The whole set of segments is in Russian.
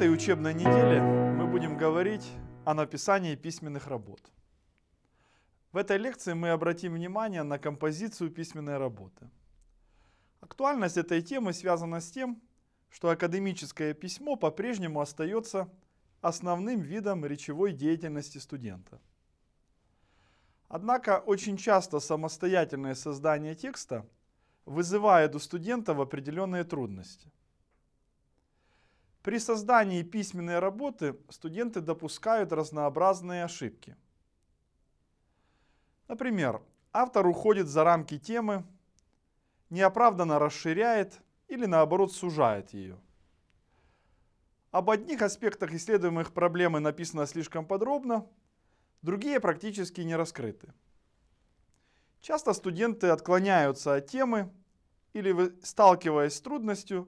этой учебной неделе мы будем говорить о написании письменных работ. В этой лекции мы обратим внимание на композицию письменной работы. Актуальность этой темы связана с тем, что академическое письмо по-прежнему остается основным видом речевой деятельности студента. Однако очень часто самостоятельное создание текста вызывает у студентов определенные трудности. При создании письменной работы студенты допускают разнообразные ошибки. Например, автор уходит за рамки темы, неоправданно расширяет или наоборот сужает ее. Об одних аспектах исследуемых проблемы написано слишком подробно, другие практически не раскрыты. Часто студенты отклоняются от темы или, сталкиваясь с трудностью,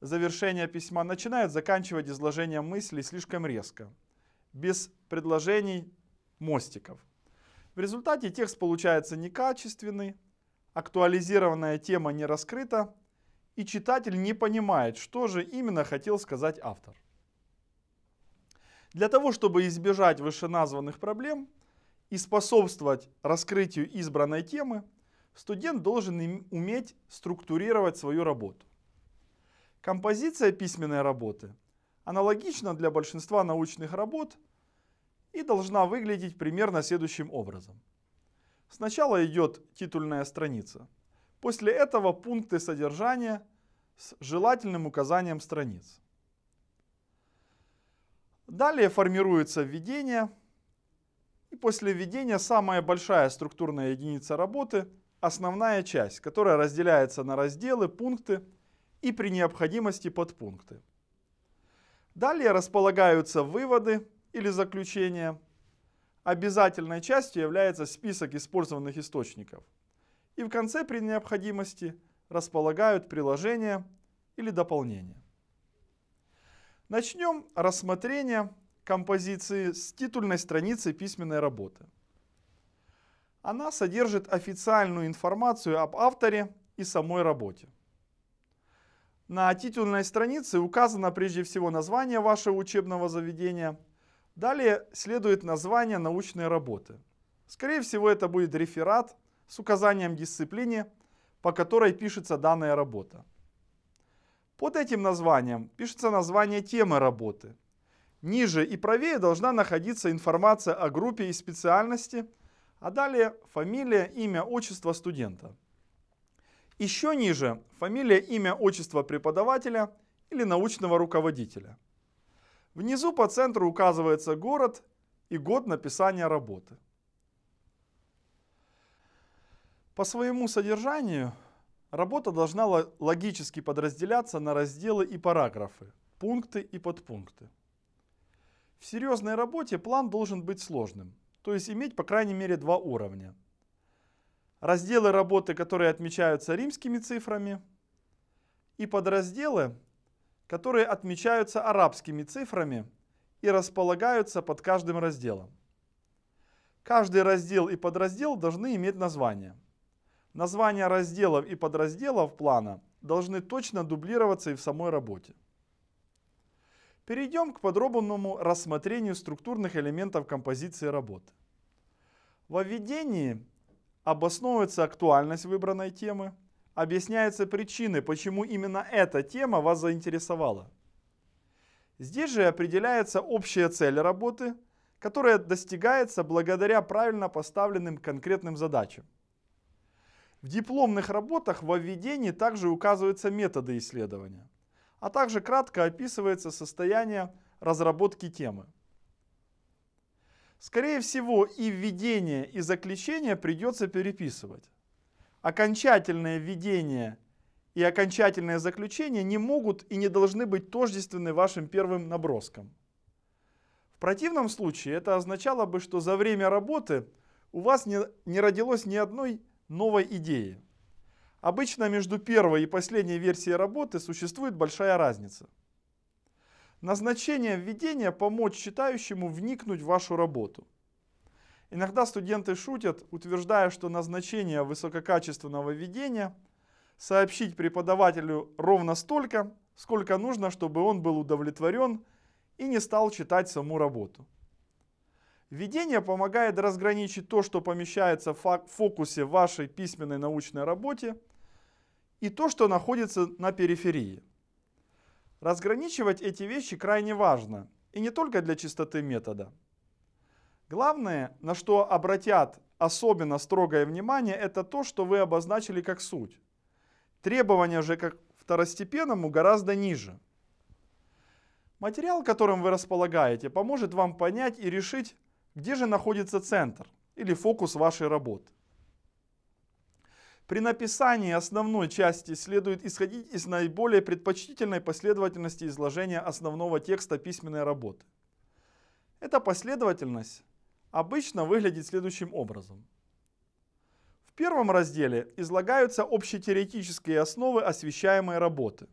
завершение письма начинает заканчивать изложение мыслей слишком резко, без предложений мостиков. В результате текст получается некачественный, актуализированная тема не раскрыта, и читатель не понимает, что же именно хотел сказать автор. Для того, чтобы избежать вышеназванных проблем и способствовать раскрытию избранной темы, студент должен уметь структурировать свою работу. Композиция письменной работы аналогична для большинства научных работ и должна выглядеть примерно следующим образом. Сначала идет титульная страница. После этого пункты содержания с желательным указанием страниц. Далее формируется введение. И после введения самая большая структурная единица работы – основная часть, которая разделяется на разделы, пункты – и при необходимости подпункты. Далее располагаются выводы или заключения. Обязательной частью является список использованных источников. И в конце при необходимости располагают приложения или дополнения. Начнем рассмотрение композиции с титульной страницы письменной работы. Она содержит официальную информацию об авторе и самой работе. На титульной странице указано прежде всего название вашего учебного заведения. Далее следует название научной работы. Скорее всего, это будет реферат с указанием дисциплины, по которой пишется данная работа. Под этим названием пишется название темы работы. Ниже и правее должна находиться информация о группе и специальности, а далее фамилия, имя, отчество студента. Еще ниже фамилия, имя, отчество преподавателя или научного руководителя. Внизу по центру указывается город и год написания работы. По своему содержанию работа должна логически подразделяться на разделы и параграфы, пункты и подпункты. В серьезной работе план должен быть сложным, то есть иметь по крайней мере два уровня – разделы работы, которые отмечаются римскими цифрами, и подразделы, которые отмечаются арабскими цифрами и располагаются под каждым разделом. Каждый раздел и подраздел должны иметь название. Названия разделов и подразделов плана должны точно дублироваться и в самой работе. Перейдем к подробному рассмотрению структурных элементов композиции работы. Во введении обосновывается актуальность выбранной темы, объясняются причины, почему именно эта тема вас заинтересовала. Здесь же определяется общая цель работы, которая достигается благодаря правильно поставленным конкретным задачам. В дипломных работах во введении также указываются методы исследования, а также кратко описывается состояние разработки темы. Скорее всего, и введение, и заключение придется переписывать. Окончательное введение и окончательное заключение не могут и не должны быть тождественны вашим первым наброскам. В противном случае это означало бы, что за время работы у вас не, не родилось ни одной новой идеи. Обычно между первой и последней версией работы существует большая разница. Назначение введения – помочь читающему вникнуть в вашу работу. Иногда студенты шутят, утверждая, что назначение высококачественного введения – сообщить преподавателю ровно столько, сколько нужно, чтобы он был удовлетворен и не стал читать саму работу. Введение помогает разграничить то, что помещается в фокусе вашей письменной научной работе, и то, что находится на периферии. Разграничивать эти вещи крайне важно, и не только для чистоты метода. Главное, на что обратят особенно строгое внимание, это то, что вы обозначили как суть. Требования же как второстепенному гораздо ниже. Материал, которым вы располагаете, поможет вам понять и решить, где же находится центр или фокус вашей работы. При написании основной части следует исходить из наиболее предпочтительной последовательности изложения основного текста письменной работы. Эта последовательность обычно выглядит следующим образом. В первом разделе излагаются общетеоретические основы освещаемой работы.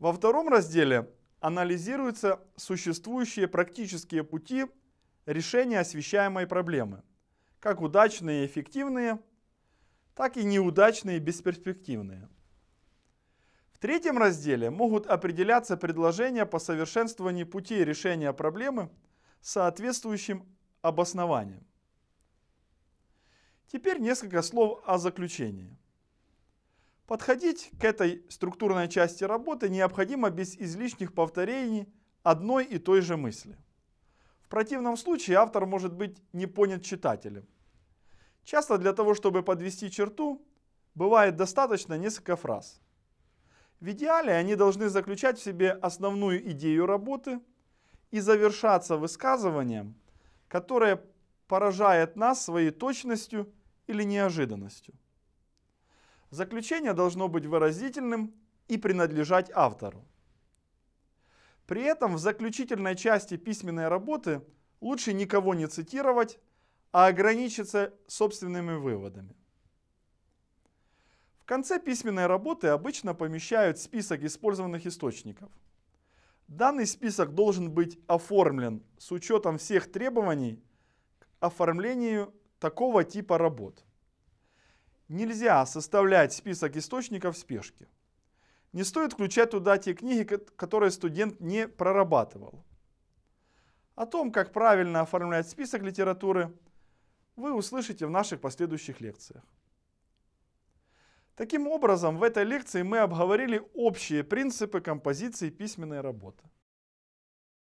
Во втором разделе анализируются существующие практические пути решения освещаемой проблемы, как удачные и эффективные – так и неудачные и бесперспективные. В третьем разделе могут определяться предложения по совершенствованию путей решения проблемы с соответствующим обоснованием. Теперь несколько слов о заключении. Подходить к этой структурной части работы необходимо без излишних повторений одной и той же мысли. В противном случае автор может быть не понят читателем – Часто для того, чтобы подвести черту, бывает достаточно несколько фраз. В идеале они должны заключать в себе основную идею работы и завершаться высказыванием, которое поражает нас своей точностью или неожиданностью. Заключение должно быть выразительным и принадлежать автору. При этом в заключительной части письменной работы лучше никого не цитировать а ограничиться собственными выводами. В конце письменной работы обычно помещают список использованных источников. Данный список должен быть оформлен с учетом всех требований к оформлению такого типа работ. Нельзя составлять список источников в спешке. Не стоит включать туда те книги, которые студент не прорабатывал. О том, как правильно оформлять список литературы – вы услышите в наших последующих лекциях. Таким образом, в этой лекции мы обговорили общие принципы композиции письменной работы.